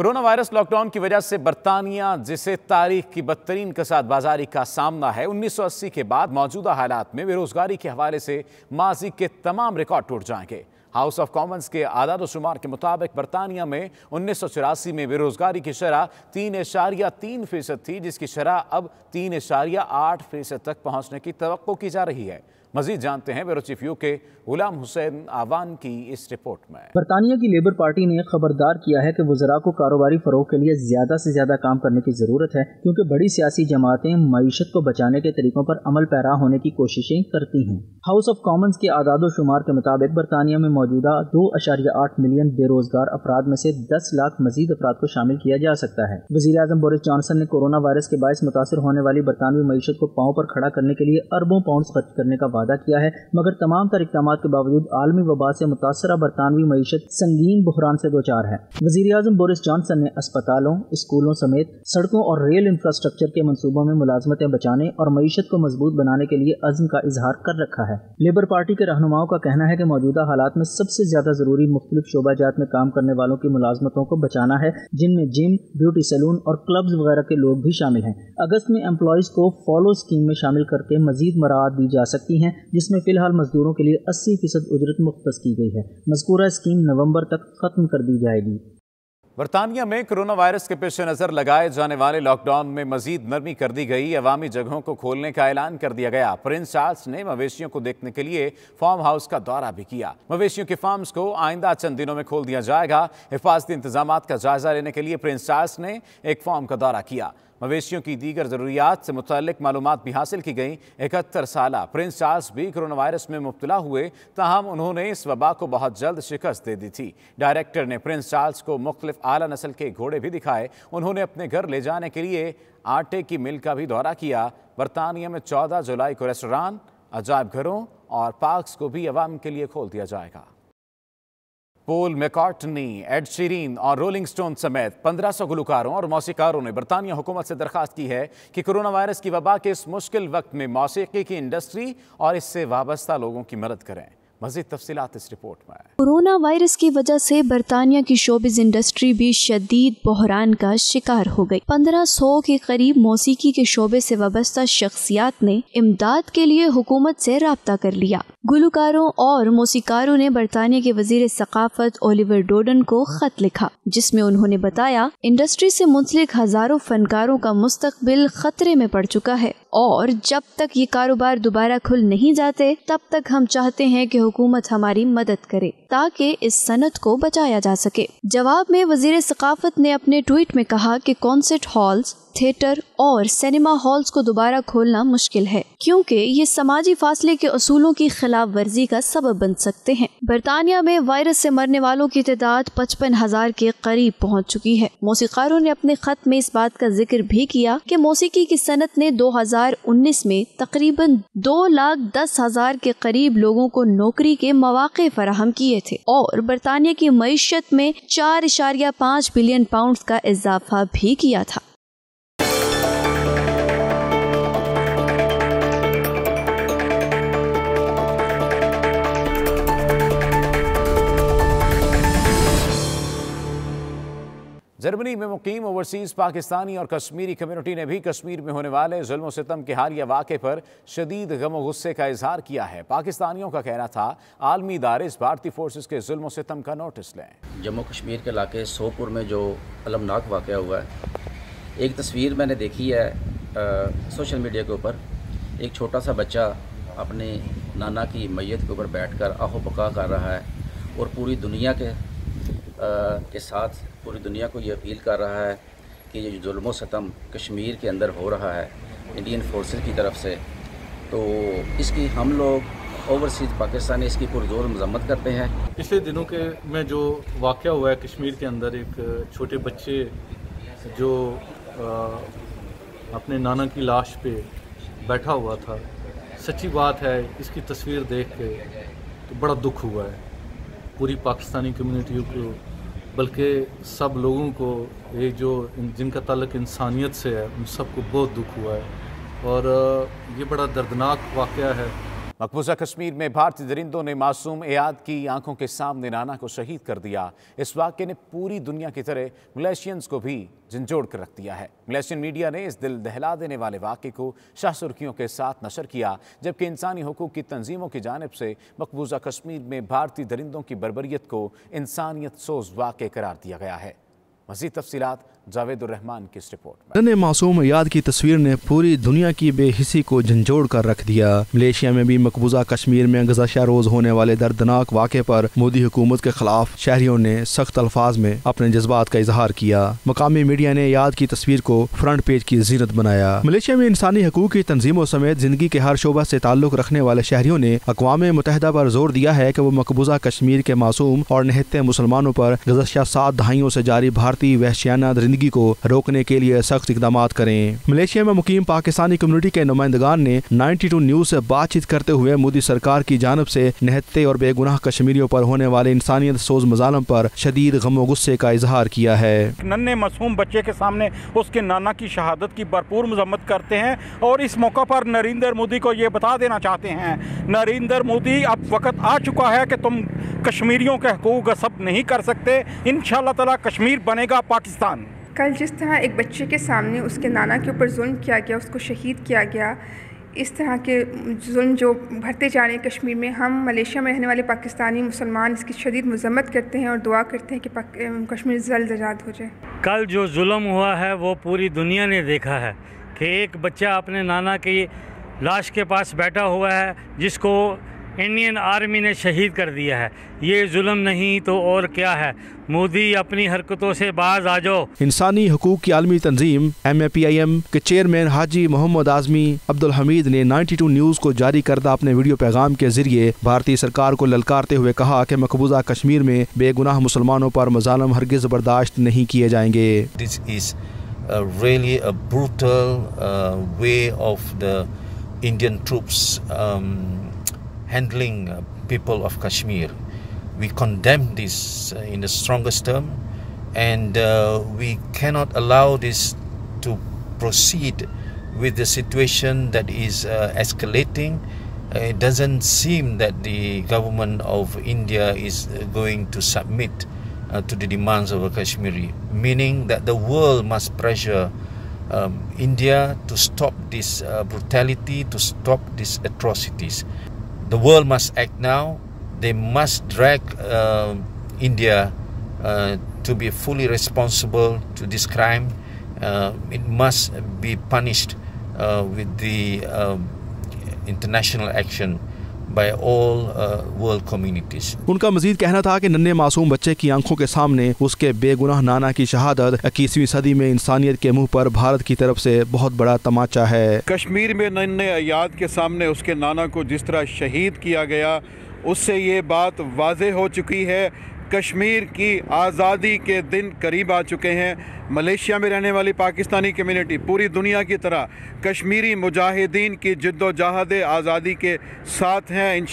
Corona virus lockdown की वजह से बरतानिया जिसे तारीख की बदतरीन कसाद बाजारी का सामना है 1980 के बाद मौजूदा हालात में बेरोजगारी के हवाले से माजी के तमाम रिकॉर्ड टूट जाएंगे हाउस ऑफ कॉमन्स के आदाद शुमार के मुताबिक बरतानिया में उन्नीस में बेरोजगारी की शरह तीन इशारिया तीन फीसद थी जिसकी शरह अब तीन इशारिया आठ फीसद तक पहुँचने की तो की जा रही है मजीद जानते हैं ब्यूरो चीफ यू के गुलाम हुसैन आवान की इस रिपोर्ट में बरतानिया की लेबर पार्टी ने खबरदार किया है कि वजरा को कारोबारी फरोग के लिए ज्यादा से ज्यादा काम करने की जरूरत है क्योंकि बड़ी सियासी जमातें मीशत को बचाने के तरीकों पर अमल पैरा होने की कोशिशें करती हैं हाउस ऑफ कॉमन्स के आदाद शुमार के मुताबिक बरतानिया में मौजूदा दो अशारिया आठ मिलियन बेरोजगार अफराद में से दस लाख मजीद अफराद को शामिल किया जा सकता है वजी अजम बोरिस जॉनसन ने कोरोना वायरस के बायस मुतासर होने वाली बरतानवी मीशत को पाँव पर खड़ा करने के लिए अरबों पाउंड खर्च करने का वादा किया है मगर तमाम तर इकदाम के बावजूद आलमी वबा से मुतासर बरतानवी मीशत संगीन बहरान से दो चार है वजीर अजम बोरिस जॉनसन ने अस्पतालों स्कूलों समेत सड़कों और रेल इंफ्रास्ट्रक्चर के मनसूबों में मुलाजमतें बचाने और मीशत को मजबूत बनाने के लिए अजम का इजहार कर रखा है लेबर पार्टी के रहनुमाओं का कहना है कि मौजूदा हालात में सबसे ज्यादा जरूरी मुख्तलिफ जात में काम करने वालों की मुलाजमतों को बचाना है जिनमें जिम ब्यूटी सैलून और क्लब्स वगैरह के लोग भी शामिल हैं अगस्त में एम्प्लॉयज़ को फॉलो स्कीम में शामिल करके मजीद मराहत दी जा सकती है हैं जिसमें फ़िलहाल मजदूरों के लिए अस्सी फ़ीसद उजरत मुख्त की गई है मजकूरा स्कीम नवंबर तक ख़त्म कर दी जाएगी बरतानिया में कोरोना वायरस के पेश नज़र लगाए जाने वाले लॉकडाउन में मजीद नरमी कर दी गई अवामी जगहों को खोलने का ऐलान कर दिया गया प्रिंस चार्ल्स ने मवेशियों को देखने के लिए फार्म हाउस का दौरा भी किया मवेशियों के फार्म्स को आइंदा चंद दिनों में खोल दिया जाएगा हिफाजती इंतजाम का जायजा लेने के लिए प्रिंस चार्ल्स ने एक फार्म का दौरा किया मवेशियों की दीगर ज़रूरियात से मुतल मालूम भी हासिल की गई इकहत्तर साल प्रिंस चार्ल्स भी कोरोना वायरस में मुबतला हुए तहम उन्होंने इस वबा को बहुत जल्द शिकस्त दे दी थी डायरेक्टर ने प्रिंस चार्ल्स को मुख्तफ आला नस्ल के घोड़े भी दिखाए उन्होंने अपने घर ले जाने के लिए आटे की मिल का भी दौरा किया बरतानिया में चौदह जुलाई को रेस्टोरान अजायब घरों और पार्कस को भी आवाम के लिए खोल दिया जाएगा पोल मेकार्टनी एड शीरीन और रोलिंग स्टोन समेत 1500 गुलकारों और मौसीकारों ने बरतानिया हुकूमत से दरख्वास्त की है कि कोरोना वायरस की वबा के इस मुश्किल वक्त में मौसीकी की इंडस्ट्री और इससे वाबस्ता लोगों की मदद करें मजीद तफसीत इस रिपोर्ट में कोरोना वायरस की वजह से बरतानिया की शोबिज इंडस्ट्री भी शदीद बहरान का शिकार हो गई पंद्रह सौ के करीब मौसीकी के शोबे से वाबस्ता शख्सियात ने इमदाद के लिए हुकूमत से रबता कर लिया गुलकारों और मौसीकारों ने बरतानिया के वजीर सकाफत ओलिवर डोडन को खत लिखा जिसमें उन्होंने बताया इंडस्ट्री से मुंसलिक हजारों फनकारों का मुस्तबिल खतरे में पड़ चुका है और जब तक ये कारोबार दोबारा खुल नहीं जाते तब तक हम चाहते हैं कि हुकूमत हमारी मदद करे ताकि इस सनत को बचाया जा सके जवाब में वजीर सकाफत ने अपने ट्वीट में कहा कि कॉन्सर्ट हॉल्स थिएटर और सिनेमा हॉल्स को दोबारा खोलना मुश्किल है क्योंकि ये समाजी फासले के असूलों की खिलाफ वर्जी का सबब बन सकते हैं बरतानिया में वायरस से मरने वालों की तादाद पचपन हजार के करीब पहुंच चुकी है मौसीकारों ने अपने खत में इस बात का जिक्र भी किया कि मौसीकी की सनत ने 2019 में तकरीबन दो लाख दस हजार के करीब लोगों को नौकरी के मौाक़े फराहम किए थे और बरतानिया की मीशत में चार इशारिया पाँच बिलियन पाउंड का इजाफा भी किया था जर्मनी में मुकीम ओवरसीज़ पाकिस्तानी और कश्मीरी कम्युनिटी ने भी कश्मीर में होने वाले जुल्म सितम के हालिया वाक़े पर शदीद गम गुस्से का इजहार किया है पाकिस्तानियों का कहना था आलमी इदारे इस भारतीय फोर्सेस के जुल्म सितम का नोटिस लें जम्मू कश्मीर के इलाके सोपुर में जो अलमनाक वाक़ हुआ है एक तस्वीर मैंने देखी है आ, सोशल मीडिया के ऊपर एक छोटा सा बच्चा अपने नाना की मैत के ऊपर बैठ कर आहो कर रहा है और पूरी दुनिया के आ, के साथ पूरी दुनिया को ये अपील कर रहा है कि ये जुल्म कश्मीर के अंदर हो रहा है इंडियन फोर्सेस की तरफ से तो इसकी हम लोग ओवरसीज़ पाकिस्तानी इसकी पुरजोर मजम्मत करते हैं पिछले दिनों के में जो वाक़ हुआ है कश्मीर के अंदर एक छोटे बच्चे जो अपने नाना की लाश पे बैठा हुआ था सच्ची बात है इसकी तस्वीर देख के तो बड़ा दुख हुआ है पूरी पाकिस्तानी कम्युनिटी को बल्कि सब लोगों को ये जो जिनका तलक इंसानियत से है उन सबको बहुत दुख हुआ है और ये बड़ा दर्दनाक वाक़ है मकबूजा कश्मीर में भारतीय दरिंदों ने मासूम एयाद की आंखों के सामने नाना को शहीद कर दिया इस वाक्य ने पूरी दुनिया की तरह मलेशियंस को भी झंझोड़ कर रख दिया है मलेशियन मीडिया ने इस दिल दहला देने वाले वाक्य को शाह सुर्खियों के साथ नशर किया जबकि इंसानी हकूक़ की तंजीमों की जानब से मकबूजा कश्मीर में भारतीय दरिंदों की बरबरीत को इंसानियत सोज वाक़ करार दिया गया है मजीद तफसीत जावेदुररहमान की इस रिपोर्ट में मासूम याद की तस्वीर ने पूरी दुनिया की बेहिसी को झंझोड़ कर रख दिया मलेशिया में भी मकबूजा कश्मीर में गुजशा रोज होने वाले दर्दनाक वाक़े पर मोदी हुकूमत के खिलाफ शहरियों ने सख्त अल्फाज में अपने जज्बात का इजहार किया मकामी मीडिया ने याद की तस्वीर को फ्रंट पेज की जीनत बनाया मलेशिया में इंसानी हकूक की तंजीमों समेत जिंदगी के हर शोबा से ताल्लुक रखने वाले शहरियों ने अकवा मुतहदा पर जोर दिया है की वो मकबूजा कश्मीर के मासूम और नहते मुसलमानों पर गजशा सात दहाइयों से जारी भारतीय वहशियाना जिंदगी कशीदगी को रोकने के लिए सख्त इकदाम करें मलेशिया में मुकीम पाकिस्तानी कम्युनिटी के नुमाइंदगान ने नाइन्टी टू न्यूज ऐसी बातचीत करते हुए मोदी सरकार की जानब ऐसी नहते और बेगुनाह कश्मीरियों आरोप होने वाले इंसानियत सोज मजालम आरोप शदीद गमो गुस्से का इजहार किया है नन्हे मासूम बच्चे के सामने उसके नाना की शहादत की भरपूर मजम्मत करते हैं और इस मौका आरोप नरेंद्र मोदी को ये बता देना चाहते हैं नरेंद्र मोदी अब वक्त आ चुका है की तुम कश्मीरियों के हकूक सब नहीं कर सकते इन ताला कश्मीर बनेगा पाकिस्तान कल जिस तरह एक बच्चे के सामने उसके नाना के ऊपर जुल्म किया गया उसको शहीद किया गया इस तरह के जुल्म जो भरते जा रहे हैं कश्मीर में हम मलेशिया में रहने वाले पाकिस्तानी मुसलमान इसकी शदीद मजम्मत करते हैं और दुआ करते हैं कि कश्मीर जल्द आज़ाद हो जाए कल जो जुल्म हुआ है वो पूरी दुनिया ने देखा है कि एक बच्चा अपने नाना की लाश के पास बैठा हुआ है जिसको इंडियन आर्मी ने शहीद कर दिया है ये जुल्म नहीं तो और क्या है मोदी अपनी हरकतों से बाज आ जाओ इंसानी हकूक की आलमी तंजीम M A P I M के चेयरमैन हाजी मोहम्मद आजमी अब्दुल हमीद ने 92 न्यूज़ को जारी करदा अपने वीडियो पैगाम के जरिए भारतीय सरकार को ललकारते हुए कहा कि मकबूजा कश्मीर में बेगुनाह मुसलमानों पर मजालम हरगिज बर्दाश्त नहीं किए जाएंगे uh, Indian troops um, handling uh, people of Kashmir. We condemn this uh, in the strongest term, and uh, we cannot allow this to proceed with the situation that is escalating it doesn't seem that the government of India is going to submit uh, to the demands of the Kashmiri, meaning that the world must pressure um, India to stop this uh, brutality, to stop these atrocities the world must act now. They must drag uh, India uh, to be fully responsible to this crime. Uh, it must be punished uh, with the um, international action by all uh, world communities. उनका मजीद कहना था कि नन्हे मासूम बच्चे की आंखों के सामने उसके बेगुनाह नाना की शहादत इक्कीसवीं सदी में इंसानियत के मुंह पर भारत की तरफ से बहुत बड़ा तमाचा है कश्मीर में नन्हे अयाद के सामने उसके नाना को जिस तरह शहीद किया गया उससे ये बात वाज हो चुकी है कश्मीर की आज़ादी के दिन करीब आ चुके हैं मलेशिया में रहने वाली पाकिस्तानी कम्युनिटी पूरी दुनिया की तरह कश्मीरी मुजाहिदीन की जद्दोजहद आज़ादी के साथ हैं इन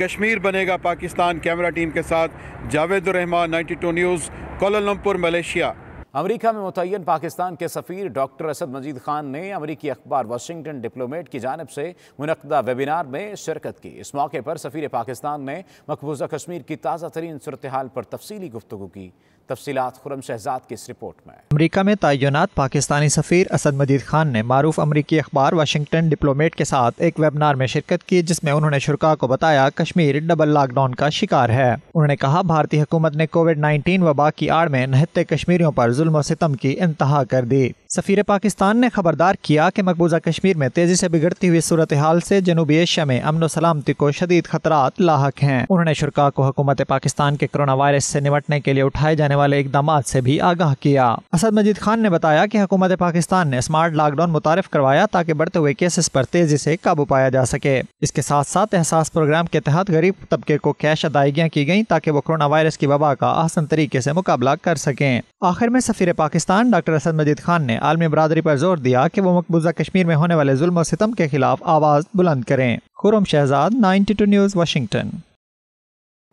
कश्मीर बनेगा पाकिस्तान कैमरा टीम के साथ Javedurrahman Rahman 92 news Kuala Lumpur Malaysia America में मुतन पाकिस्तान के सफ़ीर डॉक्टर असद मजीद खान ने अमरीकी अखबार वाशिंगटन डिप्लोमेट की जानब से मुनदा वेबिनार में शिरकत की इस मौके पर सफ़ीर पाकिस्तान ने मकबूजा कश्मीर की ताज़ा तरीन सूरत हाल पर तफसली गुफ्तु की तफसीत खुरम शहजाद की इस रिपोर्ट में अमरीका में तयनत पाकिस्तानी सफ़ीर असद मजीद खान ने मरूफ अमरीकी अखबार वाशिंगटन डिप्लोमेट के साथ एक वेबिनार में शिरकत की जिसमें उन्होंने शुरा को बताया कश्मीर डबल लॉकडाउन का शिकार है उन्होंने कहा भारतीय हुकूमत ने कोविड नाइन्टीन वबा की आड़ में नहत्ते कश्मीरियों पर जुल्म सितम की इंतहा कर दी सफ़ीर पाकिस्तान ने खबरदार किया कि मकबूजा कश्मीर में तेजी से बिगड़ती हुई सूरत हाल से जनूबी एशिया में अमन सलामती को शदीद खतरा लाक हैं उन्होंने शुरा को हुकूमत पाकिस्तान के कोरोना वायरस से निपटने के लिए उठाए जाने वाले इकदाम से भी आगाह किया असद मजीद खान ने बताया कि हुकूमत पाकिस्तान ने स्मार्ट लॉकडाउन मुतारफ करवाया ताकि बढ़ते हुए केसेस पर तेजी से काबू पाया जा सके इसके साथ साथ एहसास प्रोग्राम के तहत गरीब तबके को कैश अदायगियाँ की गई ताकि वो कोरोना वायरस की वबा का आसन तरीके से मुकाबला कर सकें आखिर में सफीर पाकिस्तान डॉक्टर असद मजीद खान ने आलमी बरदरी पर जोर दिया कि वो मकबूजा कश्मीर में होने वाले जुल्म सितम के खिलाफ आवाज़ बुलंद करें Khurram Shahzad ninety two news Washington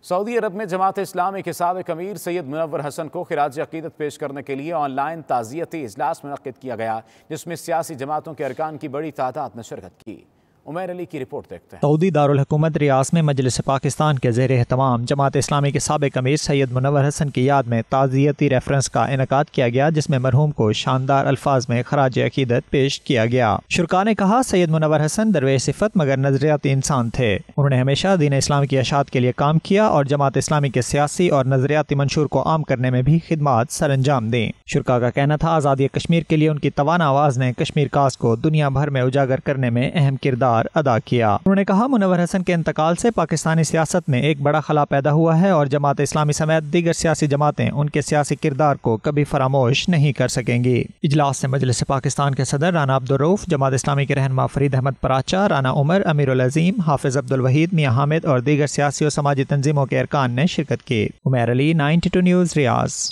Saudi Arab में जमात इस्लामी के सबक अमीर सैयद मुनवर हसन को खराज अकीदत पेश करने के लिए ऑनलाइन ताज़ियती अजलास मनद किया गया जिसमें सियासी जमातों के अरकान की बड़ी तादाद ने शिरकत की उमैर अली की रिपोर्ट देखते हैं सऊदी दारकूमत रियाज में मजलिस पाकिस्तान के जेर तमाम जमात इस्लामी के सबक अमीर सैयद मुनवर हसन की याद में ताज़ियती रेफरेंस का इनका किया गया जिसमें मरहूम को शानदार अल्फाज में खराज अकीदत पेश किया गया शुरा ने कहा सैयद मुनवर हसन दरवेश सिफत मगर नजरियाती इंसान थे उन्होंने हमेशा दीन इस्लाम की अशात के लिए काम किया और जमात इस्लामी के सियासी और नजरियाती मंशूर को आम करने में भी खिदमत सर अंजाम दें शुरा का कहना था आज़ादी कश्मीर के लिए उनकी तवाना आवाज़ ने कश्मीर काज को दुनिया भर में उजागर करने में अहम किरदार किरदार अदा किया उन्होंने कहा मुनवर हसन के इंतकाल से पाकिस्तानी सियासत में एक बड़ा खला पैदा हुआ है और जमात इस्लामी समेत दीगर सियासी जमातें उनके सियासी किरदार को कभी फरामोश नहीं कर सकेंगी इजलास में मजलिस पाकिस्तान के सदर राना अब्दुलरूफ जमात इस्लामी के रहनमा फरीद अहमद पराचा राना उमर अमीर अजीम हाफिज अब्दुल वहीद मियाँ हामिद और दीगर सियासी और समाजी तंजीमों के अरकान ने शिरकत की Umair Ali ninety two news रियाज़